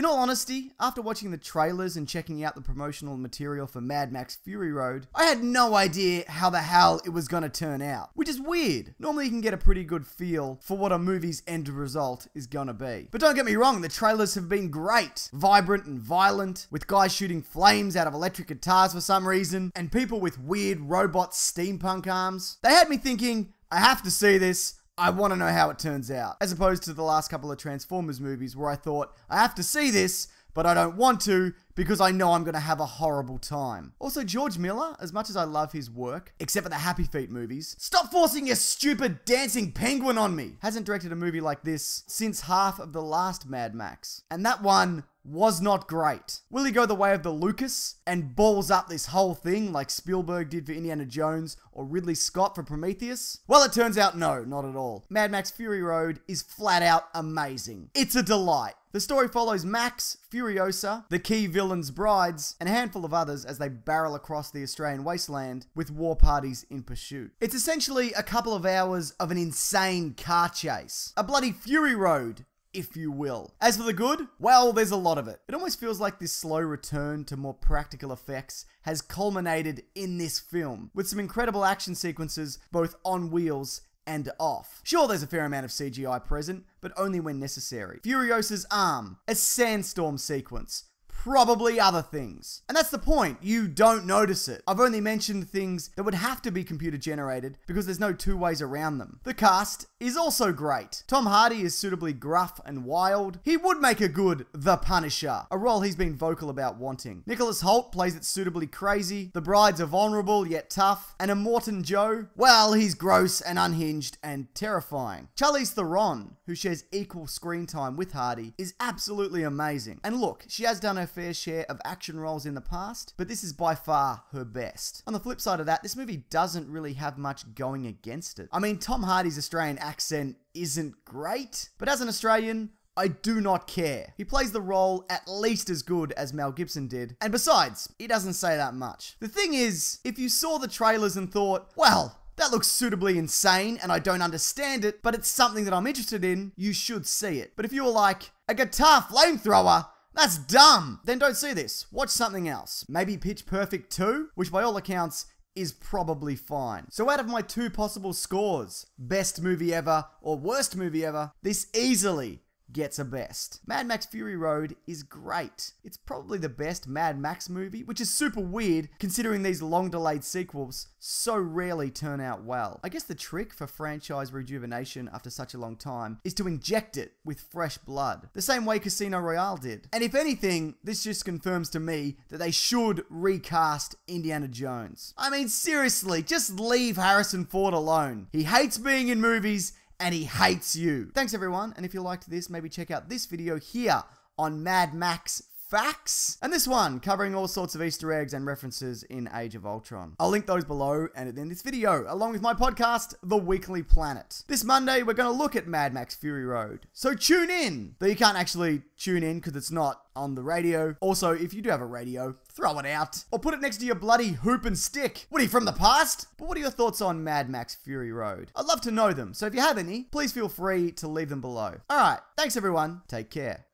In all honesty, after watching the trailers and checking out the promotional material for Mad Max Fury Road, I had no idea how the hell it was going to turn out. Which is weird. Normally you can get a pretty good feel for what a movie's end result is going to be. But don't get me wrong, the trailers have been great. Vibrant and violent, with guys shooting flames out of electric guitars for some reason, and people with weird robot steampunk arms. They had me thinking, I have to see this, I want to know how it turns out. As opposed to the last couple of Transformers movies where I thought, I have to see this, but I don't want to because I know I'm going to have a horrible time. Also, George Miller, as much as I love his work, except for the Happy Feet movies, stop forcing your stupid dancing penguin on me! Hasn't directed a movie like this since half of the last Mad Max. And that one was not great. Will he go the way of the Lucas and balls up this whole thing like Spielberg did for Indiana Jones or Ridley Scott for Prometheus? Well, it turns out no, not at all. Mad Max Fury Road is flat out amazing. It's a delight. The story follows Max, Furiosa, the key villain's brides, and a handful of others as they barrel across the Australian wasteland with war parties in pursuit. It's essentially a couple of hours of an insane car chase, a bloody fury road if you will. As for the good, well, there's a lot of it. It almost feels like this slow return to more practical effects has culminated in this film, with some incredible action sequences both on wheels and off. Sure, there's a fair amount of CGI present, but only when necessary. Furiosa's arm, a sandstorm sequence, probably other things. And that's the point, you don't notice it. I've only mentioned things that would have to be computer generated because there's no two ways around them. The cast is also great. Tom Hardy is suitably gruff and wild. He would make a good The Punisher, a role he's been vocal about wanting. Nicholas Holt plays it suitably crazy. The brides are vulnerable yet tough. And a Morton Joe, well, he's gross and unhinged and terrifying. Charlize Theron, who shares equal screen time with Hardy, is absolutely amazing. And look, she has done her fair share of action roles in the past, but this is by far her best. On the flip side of that, this movie doesn't really have much going against it. I mean, Tom Hardy's Australian accent isn't great, but as an Australian, I do not care. He plays the role at least as good as Mel Gibson did, and besides, he doesn't say that much. The thing is, if you saw the trailers and thought, well, that looks suitably insane and I don't understand it, but it's something that I'm interested in, you should see it. But if you were like, a guitar flamethrower? That's dumb! Then don't see this. Watch something else. Maybe Pitch Perfect 2, which by all accounts is probably fine. So out of my two possible scores, best movie ever or worst movie ever, this easily gets a best. Mad Max Fury Road is great. It's probably the best Mad Max movie, which is super weird considering these long delayed sequels so rarely turn out well. I guess the trick for franchise rejuvenation after such a long time is to inject it with fresh blood, the same way Casino Royale did. And if anything, this just confirms to me that they should recast Indiana Jones. I mean, seriously, just leave Harrison Ford alone. He hates being in movies and he hates you. Thanks everyone, and if you liked this, maybe check out this video here on Mad Max facts. And this one, covering all sorts of Easter eggs and references in Age of Ultron. I'll link those below and in this video, along with my podcast, The Weekly Planet. This Monday, we're going to look at Mad Max Fury Road. So tune in! Though you can't actually tune in because it's not on the radio. Also, if you do have a radio, throw it out. Or put it next to your bloody hoop and stick. What are you, from the past? But what are your thoughts on Mad Max Fury Road? I'd love to know them, so if you have any, please feel free to leave them below. Alright, thanks everyone, take care.